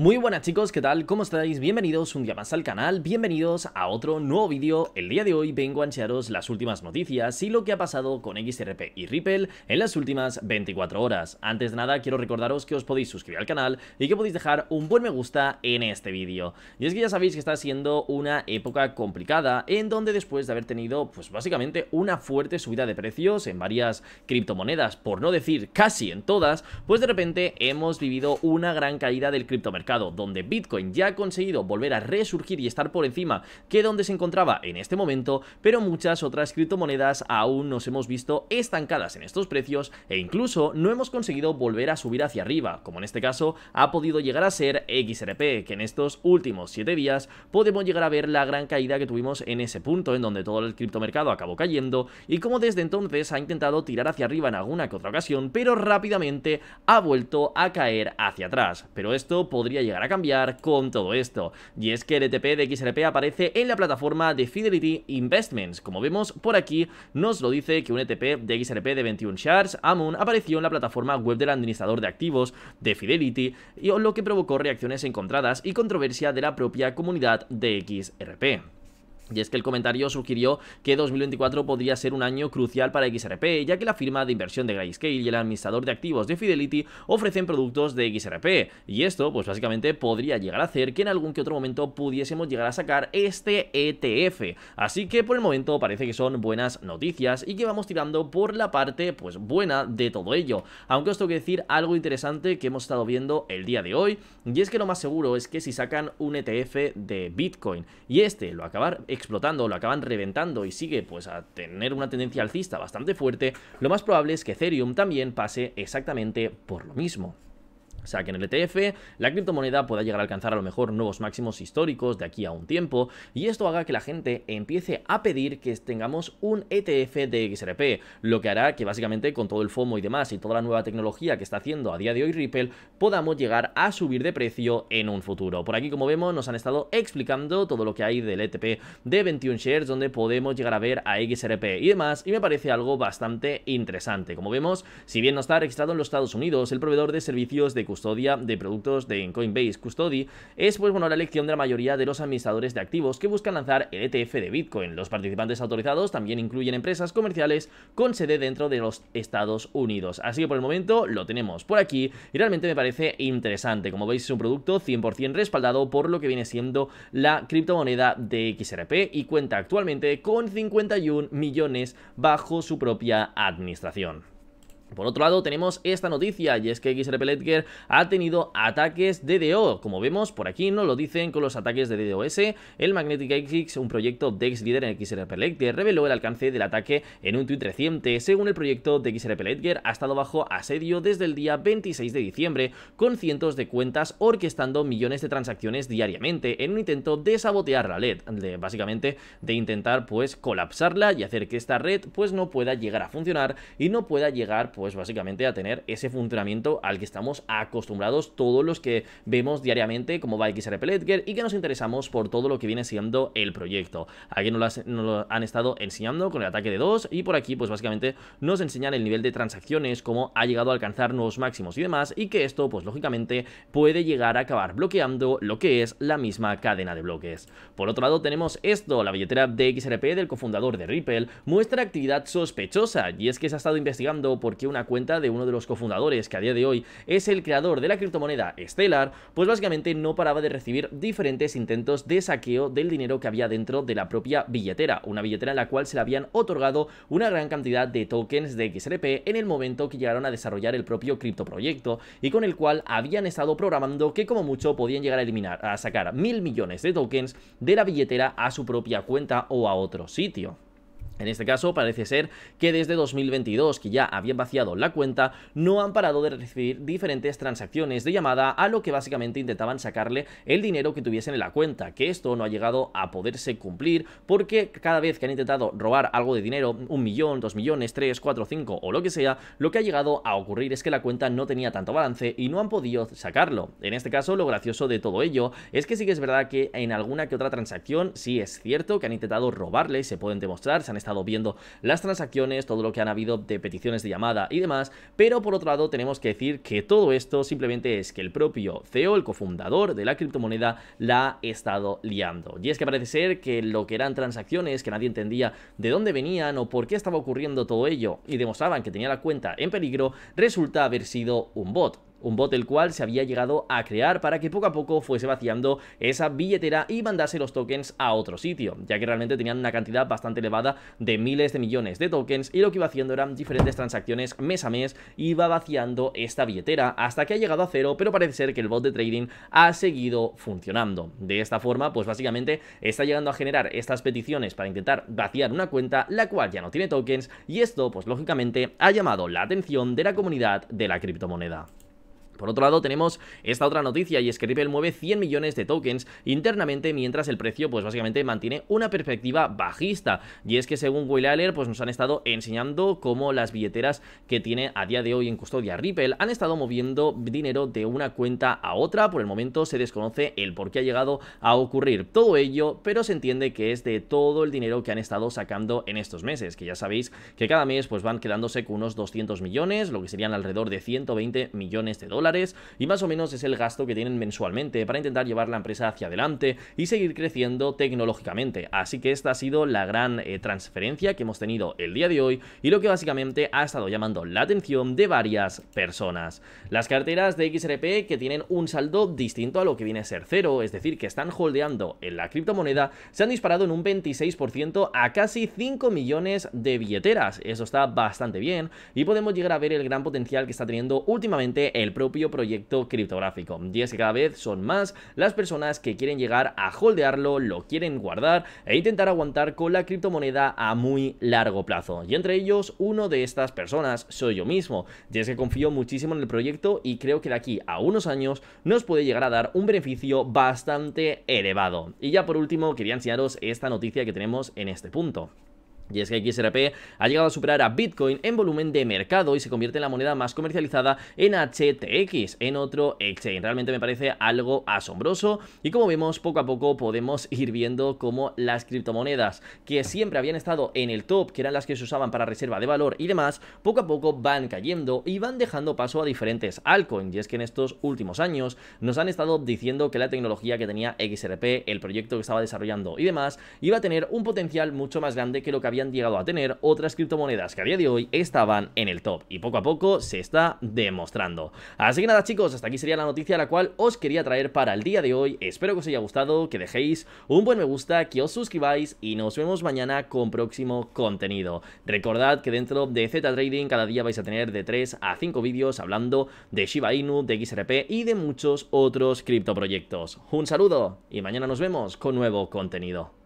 Muy buenas chicos, ¿qué tal? ¿Cómo estáis? Bienvenidos un día más al canal, bienvenidos a otro nuevo vídeo. El día de hoy vengo a enseñaros las últimas noticias y lo que ha pasado con XRP y Ripple en las últimas 24 horas. Antes de nada, quiero recordaros que os podéis suscribir al canal y que podéis dejar un buen me gusta en este vídeo. Y es que ya sabéis que está siendo una época complicada en donde después de haber tenido, pues básicamente, una fuerte subida de precios en varias criptomonedas, por no decir casi en todas, pues de repente hemos vivido una gran caída del criptomercado donde Bitcoin ya ha conseguido volver a resurgir y estar por encima que donde se encontraba en este momento, pero muchas otras criptomonedas aún nos hemos visto estancadas en estos precios e incluso no hemos conseguido volver a subir hacia arriba, como en este caso ha podido llegar a ser XRP, que en estos últimos 7 días podemos llegar a ver la gran caída que tuvimos en ese punto, en donde todo el criptomercado acabó cayendo y como desde entonces ha intentado tirar hacia arriba en alguna que otra ocasión, pero rápidamente ha vuelto a caer hacia atrás. Pero esto podría llegar a cambiar con todo esto. Y es que el ETP de XRP aparece en la plataforma de Fidelity Investments. Como vemos por aquí, nos lo dice que un ETP de XRP de 21 shares, Amun, apareció en la plataforma web del administrador de activos de Fidelity, y lo que provocó reacciones encontradas y controversia de la propia comunidad de XRP. Y es que el comentario sugirió que 2024 podría ser un año crucial para XRP, ya que la firma de inversión de Grayscale y el administrador de activos de Fidelity ofrecen productos de XRP, y esto pues básicamente podría llegar a hacer que en algún que otro momento pudiésemos llegar a sacar este ETF. Así que por el momento parece que son buenas noticias y que vamos tirando por la parte pues buena de todo ello. Aunque os tengo que decir algo interesante que hemos estado viendo el día de hoy, y es que lo más seguro es que si sacan un ETF de Bitcoin y este lo acabar explotando, lo acaban reventando y sigue pues a tener una tendencia alcista bastante fuerte, lo más probable es que Ethereum también pase exactamente por lo mismo. O sea que en el ETF la criptomoneda pueda llegar a alcanzar a lo mejor nuevos máximos históricos de aquí a un tiempo y esto haga que la gente empiece a pedir que tengamos un ETF de XRP, lo que hará que básicamente con todo el FOMO y demás y toda la nueva tecnología que está haciendo a día de hoy Ripple podamos llegar a subir de precio en un futuro. Por aquí como vemos nos han estado explicando todo lo que hay del ETP de 21 shares donde podemos llegar a ver a XRP y demás y me parece algo bastante interesante. Como vemos, si bien no está registrado en los Estados Unidos, el proveedor de servicios de custodia de productos de Coinbase. Custody es pues bueno la elección de la mayoría de los administradores de activos que buscan lanzar el ETF de Bitcoin. Los participantes autorizados también incluyen empresas comerciales con sede dentro de los Estados Unidos. Así que por el momento lo tenemos por aquí y realmente me parece interesante. Como veis es un producto 100% respaldado por lo que viene siendo la criptomoneda de XRP y cuenta actualmente con 51 millones bajo su propia administración. Por otro lado, tenemos esta noticia, y es que XRP Ledger ha tenido ataques de Como vemos, por aquí no lo dicen con los ataques de DDoS. El Magnetic X, un proyecto de ex líder en XRP Ledger, reveló el alcance del ataque en un tuit reciente. Según el proyecto de XRP Ledger, ha estado bajo asedio desde el día 26 de diciembre, con cientos de cuentas orquestando millones de transacciones diariamente, en un intento de sabotear la LED, básicamente de intentar pues colapsarla y hacer que esta red pues no pueda llegar a funcionar y no pueda llegar pues básicamente a tener ese funcionamiento al que estamos acostumbrados todos los que vemos diariamente como va XRP Ledger y que nos interesamos por todo lo que viene siendo el proyecto. Aquí nos lo, han estado enseñando con el ataque de 2 y por aquí pues básicamente nos enseñan el nivel de transacciones, cómo ha llegado a alcanzar nuevos máximos y demás y que esto pues lógicamente puede llegar a acabar bloqueando lo que es la misma cadena de bloques. Por otro lado tenemos esto, la billetera de XRP del cofundador de Ripple muestra actividad sospechosa y es que se ha estado investigando por qué una cuenta de uno de los cofundadores, que a día de hoy es el creador de la criptomoneda Stellar, pues básicamente no paraba de recibir diferentes intentos de saqueo del dinero que había dentro de la propia billetera, una billetera en la cual se le habían otorgado una gran cantidad de tokens de XRP en el momento que llegaron a desarrollar el propio criptoproyecto y con el cual habían estado programando que como mucho podían llegar a eliminar, a sacar mil millones de tokens de la billetera a su propia cuenta o a otro sitio. En este caso, parece ser que desde 2022, que ya habían vaciado la cuenta, no han parado de recibir diferentes transacciones de llamada a lo que básicamente intentaban sacarle el dinero que tuviesen en la cuenta, que esto no ha llegado a poderse cumplir porque cada vez que han intentado robar algo de dinero, un millón, dos millones, tres, cuatro, cinco o lo que sea, lo que ha llegado a ocurrir es que la cuenta no tenía tanto balance y no han podido sacarlo. En este caso, lo gracioso de todo ello es que sí que es verdad que en alguna que otra transacción sí es cierto que han intentado robarle, se pueden demostrar, se han estado estado viendo las transacciones, todo lo que han habido de peticiones de llamada y demás, pero por otro lado tenemos que decir que todo esto simplemente es que el propio CEO, el cofundador de la criptomoneda, la ha estado liando. Y es que parece ser que lo que eran transacciones que nadie entendía de dónde venían o por qué estaba ocurriendo todo ello y demostraban que tenía la cuenta en peligro, resulta haber sido un bot un bot el cual se había llegado a crear para que poco a poco fuese vaciando esa billetera y mandase los tokens a otro sitio, ya que realmente tenían una cantidad bastante elevada de miles de millones de tokens y lo que iba haciendo eran diferentes transacciones mes a mes, y iba vaciando esta billetera hasta que ha llegado a cero, pero parece ser que el bot de trading ha seguido funcionando. De esta forma, pues básicamente está llegando a generar estas peticiones para intentar vaciar una cuenta, la cual ya no tiene tokens y esto, pues lógicamente, ha llamado la atención de la comunidad de la criptomoneda. Por otro lado tenemos esta otra noticia y es que Ripple mueve 100 millones de tokens internamente mientras el precio pues básicamente mantiene una perspectiva bajista y es que según Aller pues nos han estado enseñando cómo las billeteras que tiene a día de hoy en custodia Ripple han estado moviendo dinero de una cuenta a otra, por el momento se desconoce el por qué ha llegado a ocurrir todo ello, pero se entiende que es de todo el dinero que han estado sacando en estos meses, que ya sabéis que cada mes pues van quedándose con unos 200 millones, lo que serían alrededor de 120 millones de dólares y más o menos es el gasto que tienen mensualmente para intentar llevar la empresa hacia adelante y seguir creciendo tecnológicamente. Así que esta ha sido la gran eh, transferencia que hemos tenido el día de hoy y lo que básicamente ha estado llamando la atención de varias personas. Las carteras de XRP que tienen un saldo distinto a lo que viene a ser cero, es decir, que están holdeando en la criptomoneda, se han disparado en un 26% a casi 5 millones de billeteras. Eso está bastante bien y podemos llegar a ver el gran potencial que está teniendo últimamente el propio proyecto criptográfico. Y es que cada vez son más las personas que quieren llegar a holdearlo, lo quieren guardar e intentar aguantar con la criptomoneda a muy largo plazo. Y entre ellos, uno de estas personas soy yo mismo. Y es que confío muchísimo en el proyecto y creo que de aquí a unos años nos puede llegar a dar un beneficio bastante elevado. Y ya por último, quería enseñaros esta noticia que tenemos en este punto. Y es que XRP ha llegado a superar a Bitcoin en volumen de mercado y se convierte en la moneda más comercializada en HTX, en otro exchange. Realmente me parece algo asombroso y como vemos poco a poco podemos ir viendo cómo las criptomonedas que siempre habían estado en el top, que eran las que se usaban para reserva de valor y demás, poco a poco van cayendo y van dejando paso a diferentes altcoins. Y es que en estos últimos años nos han estado diciendo que la tecnología que tenía XRP, el proyecto que estaba desarrollando y demás, iba a tener un potencial mucho más grande que lo que había han llegado a tener otras criptomonedas que a día de hoy estaban en el top y poco a poco se está demostrando. Así que nada chicos, hasta aquí sería la noticia la cual os quería traer para el día de hoy. Espero que os haya gustado, que dejéis un buen me gusta, que os suscribáis y nos vemos mañana con próximo contenido. Recordad que dentro de Z Trading cada día vais a tener de 3 a 5 vídeos hablando de Shiba Inu, de XRP y de muchos otros criptoproyectos. Un saludo y mañana nos vemos con nuevo contenido.